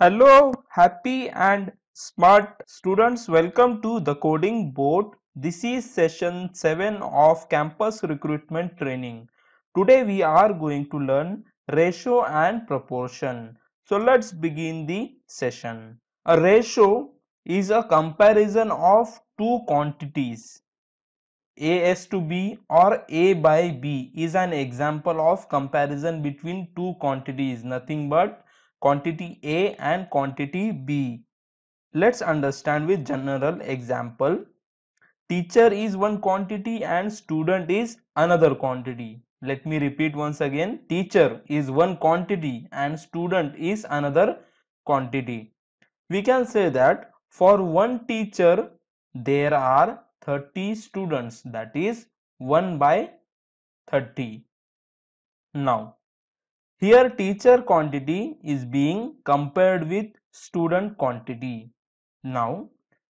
Hello happy and smart students welcome to the coding board. This is session 7 of campus recruitment training. Today we are going to learn ratio and proportion. So let's begin the session. A ratio is a comparison of two quantities AS to B or A by B is an example of comparison between two quantities nothing but quantity A and quantity B. Let's understand with general example. Teacher is one quantity and student is another quantity. Let me repeat once again. Teacher is one quantity and student is another quantity. We can say that for one teacher there are 30 students that is 1 by 30. Now here teacher quantity is being compared with student quantity. Now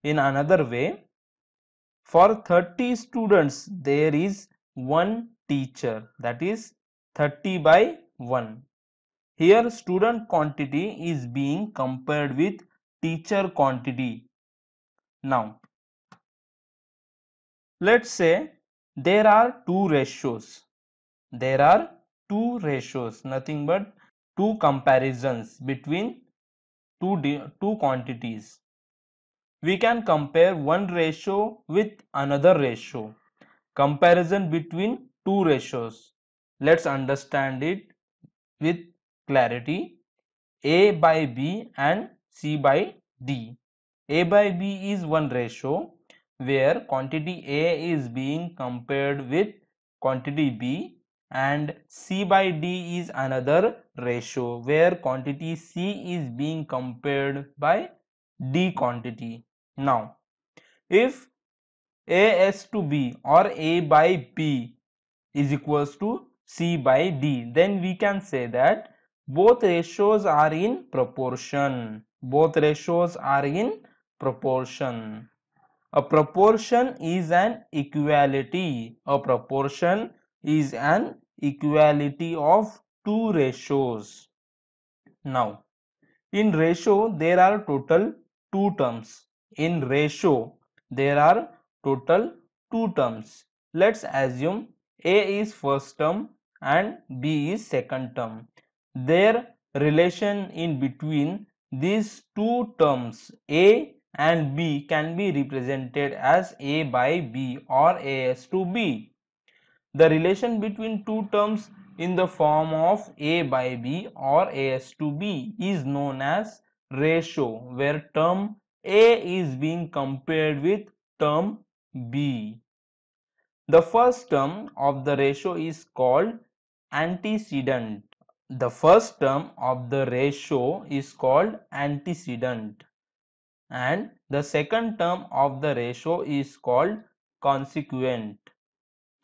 in another way for 30 students there is one teacher that is 30 by 1. Here student quantity is being compared with teacher quantity. Now let's say there are two ratios. There are two ratios nothing but two comparisons between two, two quantities. We can compare one ratio with another ratio. Comparison between two ratios. Let's understand it with clarity. A by B and C by D. A by B is one ratio where quantity A is being compared with quantity B and C by D is another ratio where quantity C is being compared by D quantity. Now, if a s to B or A by B is equals to C by D, then we can say that both ratios are in proportion. Both ratios are in proportion. A proportion is an equality. A proportion is an equality of two ratios. Now, in ratio there are total two terms. In ratio there are total two terms. Let's assume A is first term and B is second term. Their relation in between these two terms A and B can be represented as A by B or AS to B the relation between two terms in the form of A by B or AS to B is known as ratio where term A is being compared with term B. The first term of the ratio is called antecedent. The first term of the ratio is called antecedent and the second term of the ratio is called consequent.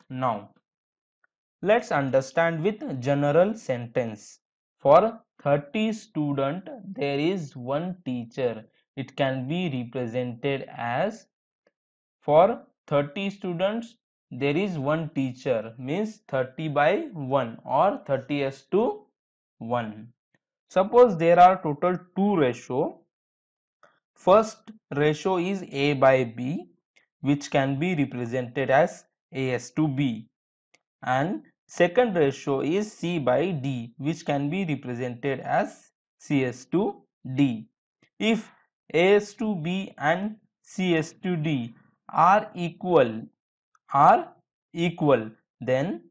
Now, Let's understand with general sentence. For 30 student, there is one teacher. It can be represented as for 30 students, there is one teacher means 30 by 1 or 30 s to 1. Suppose there are total two ratio. First ratio is A by B which can be represented as as to B and Second ratio is C by D which can be represented as CS to D. If AS to B and CS to D are equal are equal then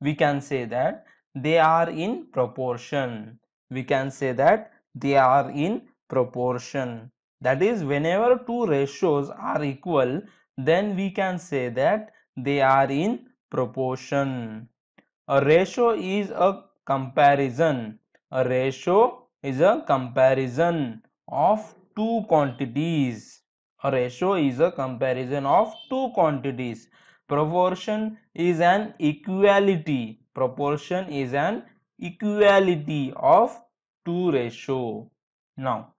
we can say that they are in proportion. We can say that they are in proportion. That is whenever two ratios are equal then we can say that they are in proportion a ratio is a comparison a ratio is a comparison of two quantities a ratio is a comparison of two quantities proportion is an equality proportion is an equality of two ratio now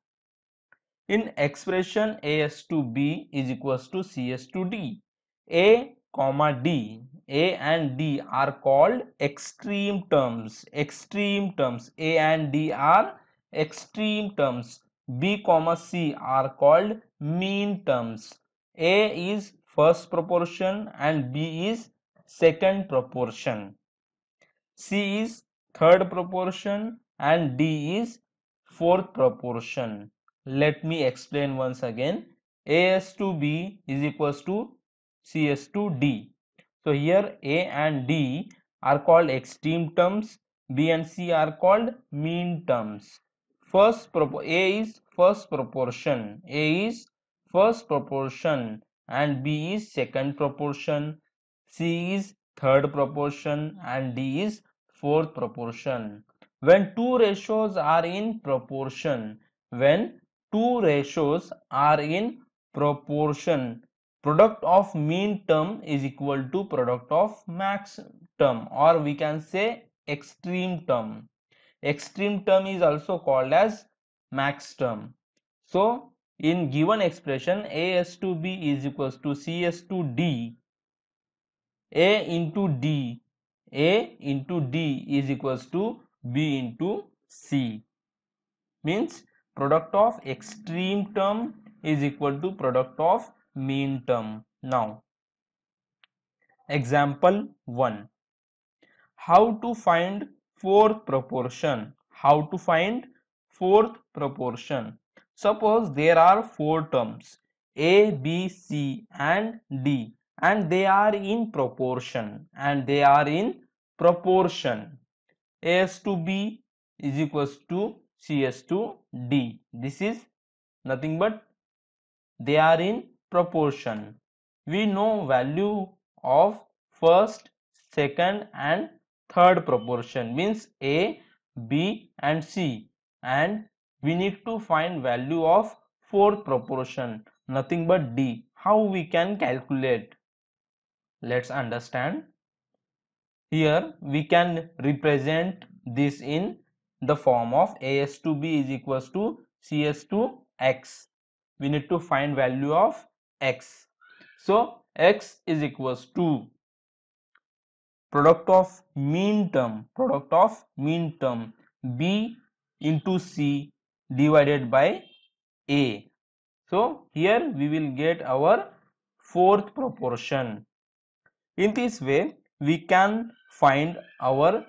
in expression as to b is equals to cs to d a comma d a and D are called extreme terms. Extreme terms A and D are extreme terms. B comma C are called mean terms. A is first proportion and B is second proportion. C is third proportion and D is fourth proportion. Let me explain once again. AS to B is equals to CS to D. So here A and D are called extreme terms, B and C are called mean terms. First, A is first proportion, A is first proportion and B is second proportion, C is third proportion and D is fourth proportion. When two ratios are in proportion, when two ratios are in proportion, product of mean term is equal to product of max term or we can say extreme term extreme term is also called as max term so in given expression as to b is equals to cs to d a into d a into d is equals to b into c means product of extreme term is equal to product of mean term now. Example 1. How to find fourth proportion. How to find fourth proportion. Suppose there are four terms A, B, C and D and they are in proportion and they are in proportion. A is to B is equals to C is to D. This is nothing but they are in proportion. We know value of first, second and third proportion means A, B and C and we need to find value of fourth proportion nothing but D. How we can calculate? Let's understand. Here we can represent this in the form of AS to B is equals to CS to X. We need to find value of x. So x is equals to product of mean term product of mean term b into c divided by a. So here we will get our fourth proportion. In this way we can find our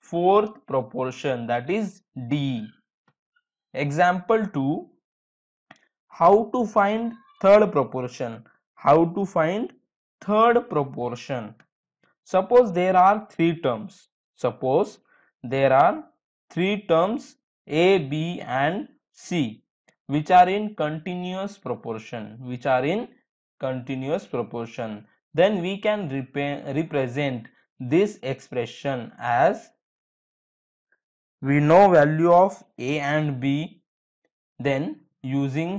fourth proportion that is D. Example 2 How to find third proportion how to find third proportion suppose there are three terms suppose there are three terms a b and c which are in continuous proportion which are in continuous proportion then we can represent this expression as we know value of a and b then using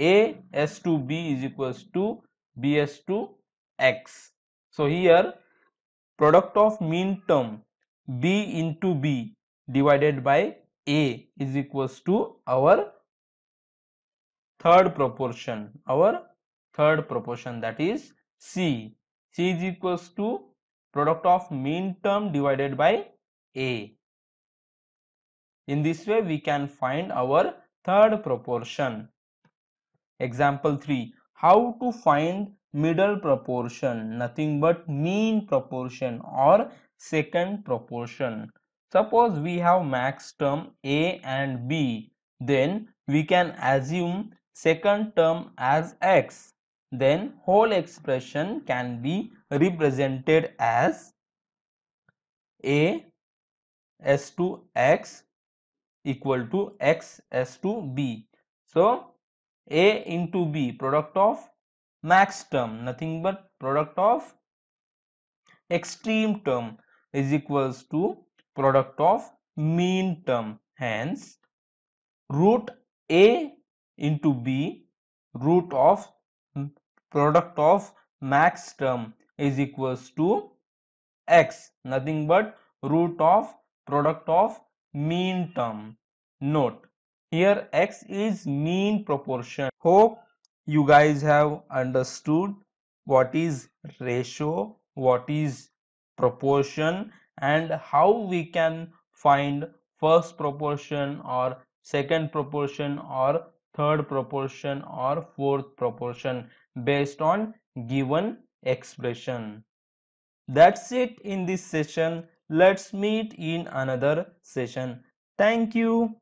a S to B is equals to B S to X. So here product of mean term B into B divided by A is equals to our third proportion, our third proportion that is C. C is equals to product of mean term divided by A. In this way we can find our third proportion Example 3. How to find middle proportion? Nothing but mean proportion or second proportion. Suppose we have max term A and B. Then we can assume second term as X. Then whole expression can be represented as A S to X equal to X S to B. So a into B product of max term nothing but product of extreme term is equals to product of mean term hence root A into B root of product of max term is equals to x nothing but root of product of mean term note here x is mean proportion. Hope you guys have understood what is ratio, what is proportion and how we can find first proportion or second proportion or third proportion or fourth proportion based on given expression. That's it in this session. Let's meet in another session. Thank you.